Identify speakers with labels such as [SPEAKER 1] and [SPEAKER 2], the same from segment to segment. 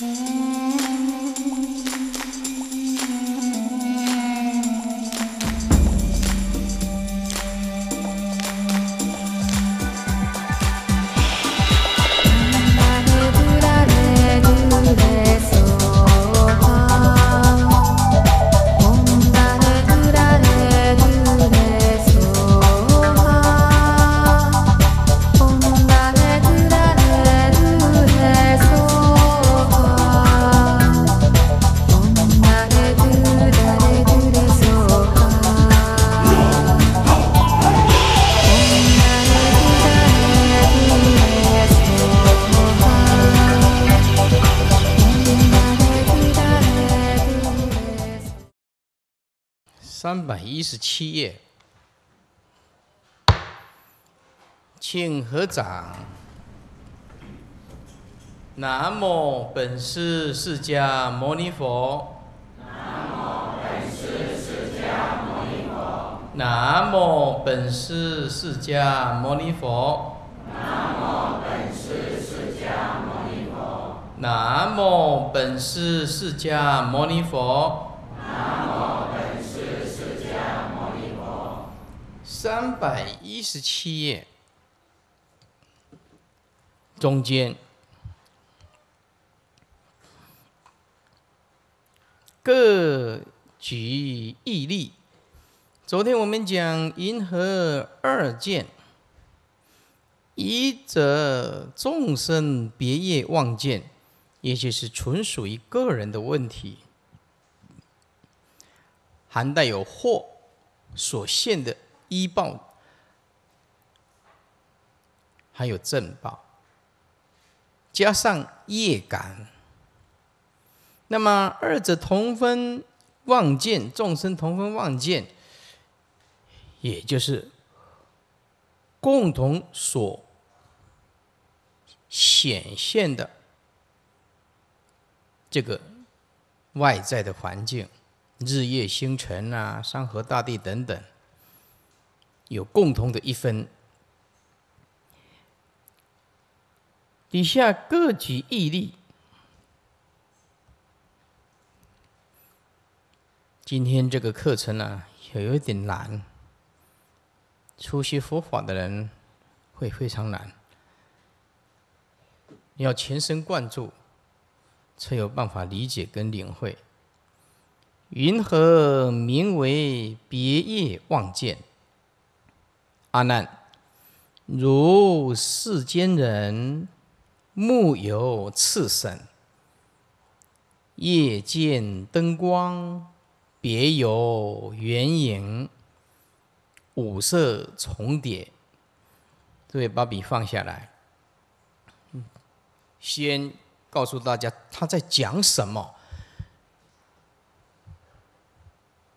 [SPEAKER 1] Mm-hmm. 一十七页，请合掌。南无本师释迦牟尼佛。南无本师释迦牟尼佛。南无本师释迦牟尼佛。南无本师释迦牟尼佛。南无本师释迦牟尼佛。三百一十七页中间各举一例。昨天我们讲银河二剑，一则众生别业妄见，也就是纯属于个人的问题，含带有惑所限的。一报还有正报，加上业感，那么二者同分望见，众生同分望见，也就是共同所显现的这个外在的环境，日月星辰啊，山河大地等等。有共同的一分，底下各举一例。今天这个课程呢，有一点难，初学佛法的人会非常难，要全神贯注，才有办法理解跟领会。云何名为别业妄见？阿难，如世间人，目有次生，夜见灯光，别有原影，五色重叠。这位把笔放下来，先告诉大家他在讲什么。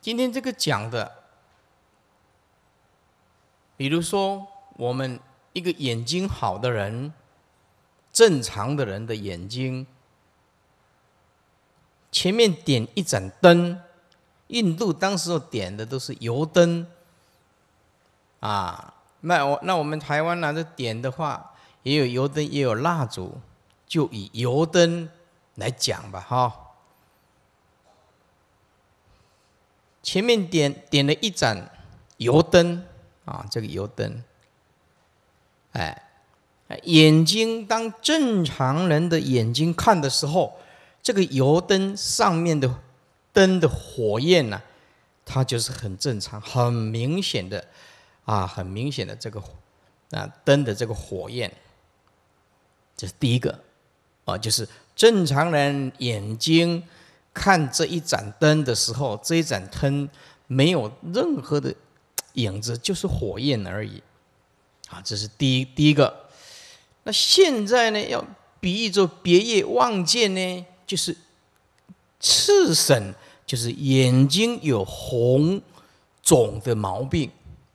[SPEAKER 1] 今天这个讲的。比如说，我们一个眼睛好的人，正常的人的眼睛，前面点一盏灯。印度当时候点的都是油灯，啊，那我那我们台湾拿着点的话，也有油灯，也有蜡烛，就以油灯来讲吧，哈。前面点点了一盏油灯。啊，这个油灯，哎，眼睛当正常人的眼睛看的时候，这个油灯上面的灯的火焰呢，它就是很正常、很明显的，啊，很明显的这个啊灯的这个火焰，这是第一个，啊，就是正常人眼睛看这一盏灯的时候，这一盏灯没有任何的。影子就是火焰而已，啊，这是第一第一个。那现在呢，要比喻作别业望见呢，就是赤身就是眼睛有红肿的毛病，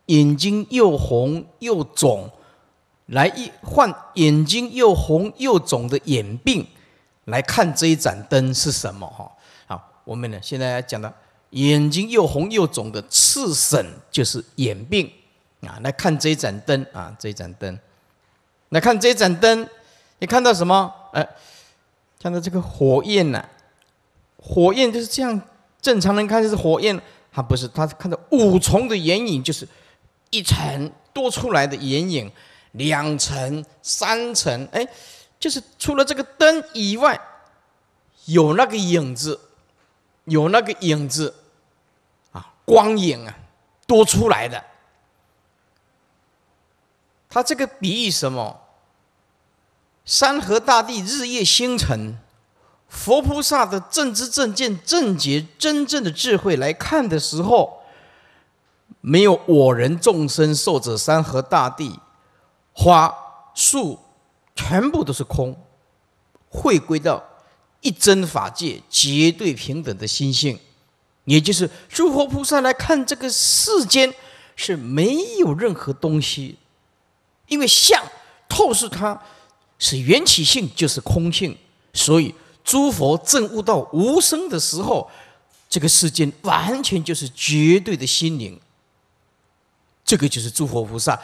[SPEAKER 1] 眼睛又红又肿，来一患眼睛又红又肿的眼病来看这一盏灯是什么？哈，好，我们呢现在要讲的。眼睛又红又肿的赤疹就是眼病啊！来看这一盏灯啊，这一盏灯，来看这一盏灯，你看到什么？哎，看到这个火焰呐，火焰就是这样，正常人看就是火焰，还不是？他看到五重的眼影，就是一层多出来的眼影，两层、三层，哎，就是除了这个灯以外，有那个影子，有那个影子。光影啊，多出来的。他这个比喻什么？山河大地、日夜星辰、佛菩萨的正知正见、正觉真正的智慧来看的时候，没有我人众生受者，山河大地、花树全部都是空，会归到一真法界，绝对平等的心性。也就是诸佛菩萨来看这个世间，是没有任何东西，因为相透视它是缘起性，就是空性。所以诸佛证悟到无声的时候，这个世间完全就是绝对的心灵。这个就是诸佛菩萨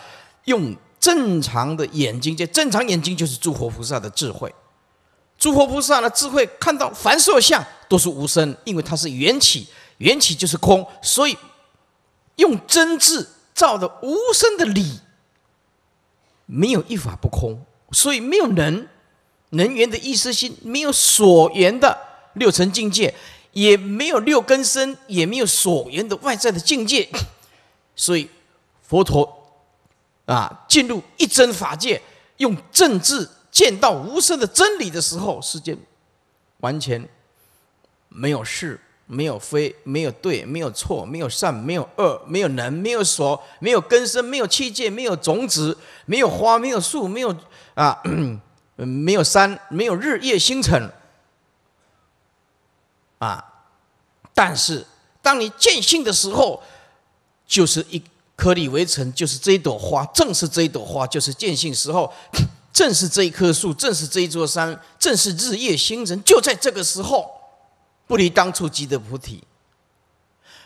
[SPEAKER 1] 用正常的眼睛，这正常眼睛就是诸佛菩萨的智慧。诸佛菩萨的智慧看到凡所有相都是无声，因为它是缘起。缘起就是空，所以用真智造的无声的理，没有一法不空，所以没有能能缘的意识心，没有所缘的六层境界，也没有六根身，也没有所缘的外在的境界，所以佛陀啊进入一真法界，用正智见到无声的真理的时候，世间完全没有事。没有非，没有对，没有错，没有善，没有恶，没有能，没有所，没有根生，没有器界，没有种子，没有花，没有树，没有啊，没有山，没有日夜星辰。啊！但是当你见性的时候，就是一颗粒微尘，就是这一朵花，正是这一朵花，就是见性时候，正是这一棵树，正是这一座山，正是日夜星辰，就在这个时候。不离当初即得菩提，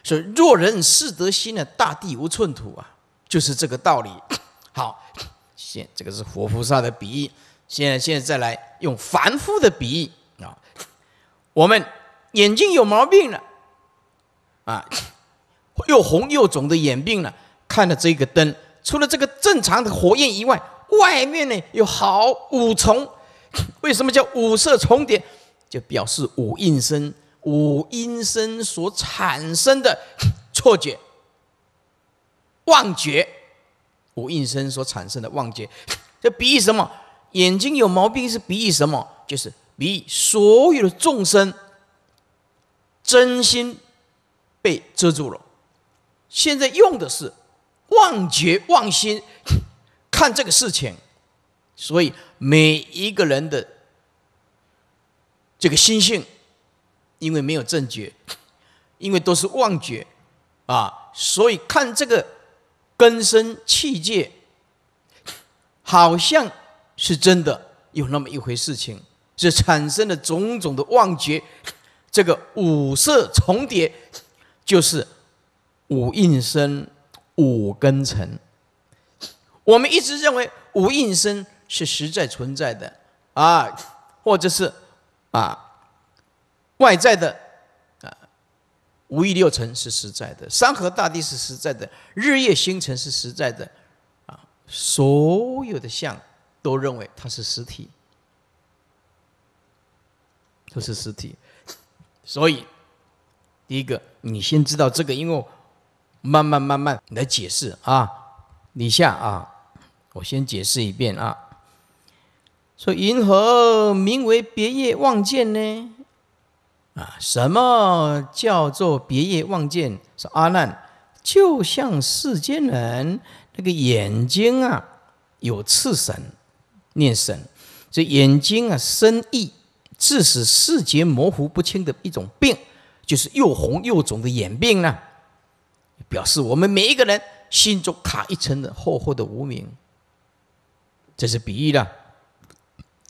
[SPEAKER 1] 所以若人是得心呢，大地无寸土啊，就是这个道理。好，现这个是活菩萨的比喻。现在，现在再来用凡夫的比喻啊，我们眼睛有毛病了啊，又红又肿的眼病了，看了这个灯，除了这个正常的火焰以外，外面呢有好五重，为什么叫五色重叠？就表示五阴身。五阴身所产生的错觉、妄觉，五阴身所产生的妄觉，这比喻什么？眼睛有毛病是比喻什么？就是比喻所有的众生真心被遮住了。现在用的是妄觉妄心看这个事情，所以每一个人的这个心性。因为没有正觉，因为都是妄觉，啊，所以看这个根深器界，好像是真的有那么一回事情，是产生了种种的妄觉，这个五色重叠，就是五印身、五根尘。我们一直认为五印身是实在存在的啊，或者是啊。外在的啊，五亿六层是实在的，山河大地是实在的，日夜星辰是实在的，啊，所有的相都认为它是实体，都是实体。所以，第一个你先知道这个，因为慢慢慢慢来解释啊。你下啊，我先解释一遍啊。说银河名为别业望见呢。啊，什么叫做别业望见是阿难？就像世间人那个眼睛啊，有赤神、念神，这眼睛啊生意致使视觉模糊不清的一种病，就是又红又肿的眼病呢。表示我们每一个人心中卡一层的厚厚的无名，这是比喻的。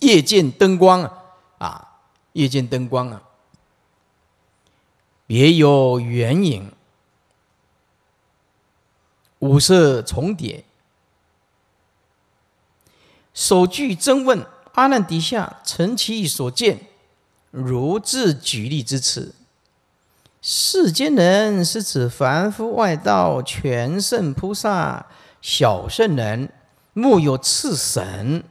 [SPEAKER 1] 夜见灯光啊，啊，夜见灯光啊。别有缘影，五色重叠。首句征问阿难底下，成其意所见，如自举例之词。世间人是指凡夫外道、全圣菩萨、小圣人。莫有赤神，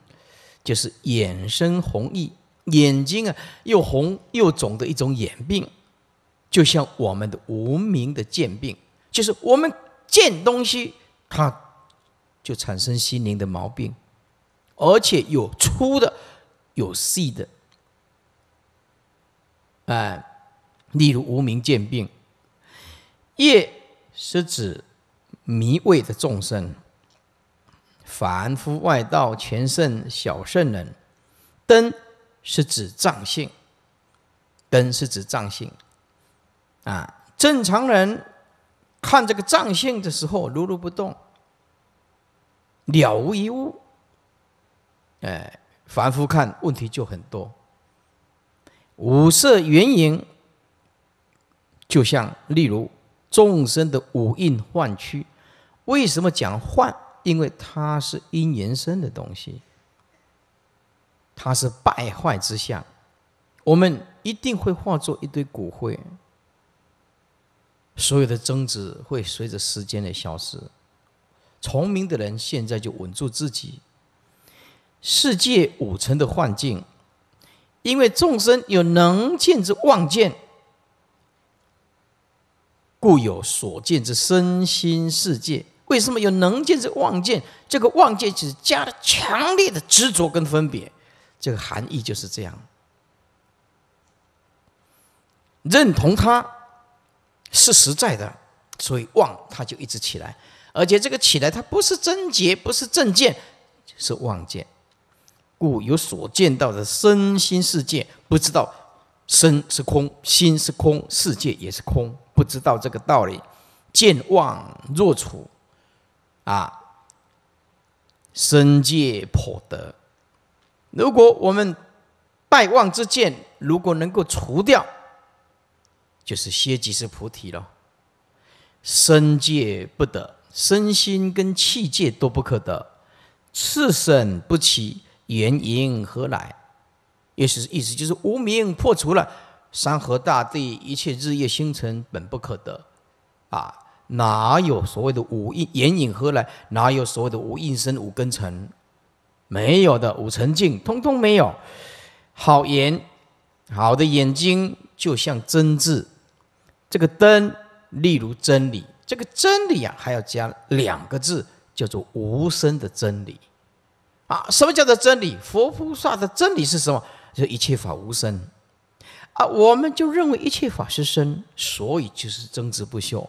[SPEAKER 1] 就是眼生红意，眼睛啊又红又肿的一种眼病。就像我们的无名的见病，就是我们见东西，它就产生心灵的毛病，而且有粗的，有细的。哎，例如无名见病，业是指迷味的众生，凡夫外道、全圣、小圣人，灯是指藏性，灯是指藏性。啊，正常人看这个藏性的时候，如如不动，了无一物。哎，凡夫看问题就很多。五色云影，就像例如众生的五蕴幻躯，为什么讲幻？因为它是因缘生的东西，它是败坏之相，我们一定会化作一堆骨灰。所有的争执会随着时间的消失。聪明的人现在就稳住自己。世界五层的幻境，因为众生有能见之妄见，故有所见之身心世界。为什么有能见之妄见？这个妄见是加了强烈的执着跟分别，这个含义就是这样。认同他，是实在的，所以妄他就一直起来，而且这个起来，它不是真结，不是正见，是妄见。故有所见到的身心世界，不知道身是空，心是空，世界也是空，不知道这个道理，见妄若处，啊，身界破得。如果我们拜妄之见，如果能够除掉。就是歇即是菩提了，身界不得，身心跟气界都不可得，次身不起，原影何来？意思是意思就是无名破除了山河大地一切日夜星辰本不可得啊，哪有所谓的五印眼影何来？哪有所谓的五印身五根尘？没有的，五尘境通通没有。好眼，好的眼睛就像真智。这个灯，例如真理，这个真理啊，还要加两个字，叫做无声的真理，啊，什么叫做真理？佛菩萨的真理是什么？就一切法无声。啊，我们就认为一切法是生，所以就是争执不休，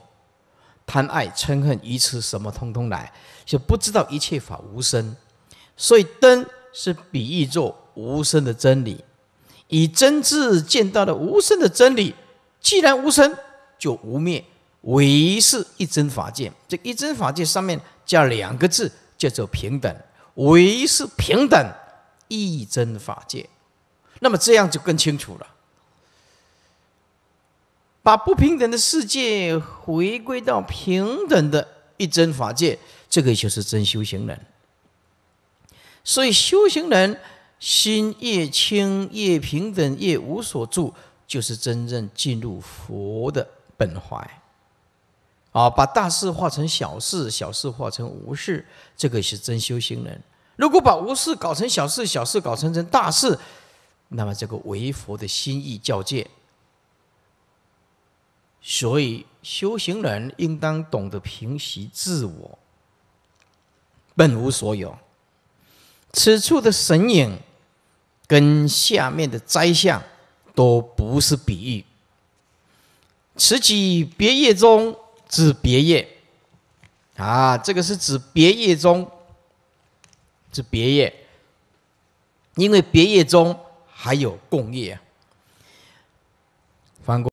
[SPEAKER 1] 贪爱嗔恨愚痴什么通通来，就不知道一切法无生，所以灯是比喻作无声的真理，以真智见到的无声的真理，既然无生。就无灭，唯是一真法界，这一真法界上面加两个字，叫做平等。唯是平等一真法界，那么这样就更清楚了。把不平等的世界回归到平等的一真法界，这个就是真修行人。所以修行人心越清，越平等，越无所住，就是真正进入佛的。本怀，啊，把大事化成小事，小事化成无事，这个是真修行人。如果把无事搞成小事，小事搞成成大事，那么这个为佛的心意教戒。所以修行人应当懂得平息自我，本无所有。此处的神影跟下面的灾相都不是比喻。此起别业中指别业，啊，这个是指别业中指别业，因为别业中还有共业。翻过。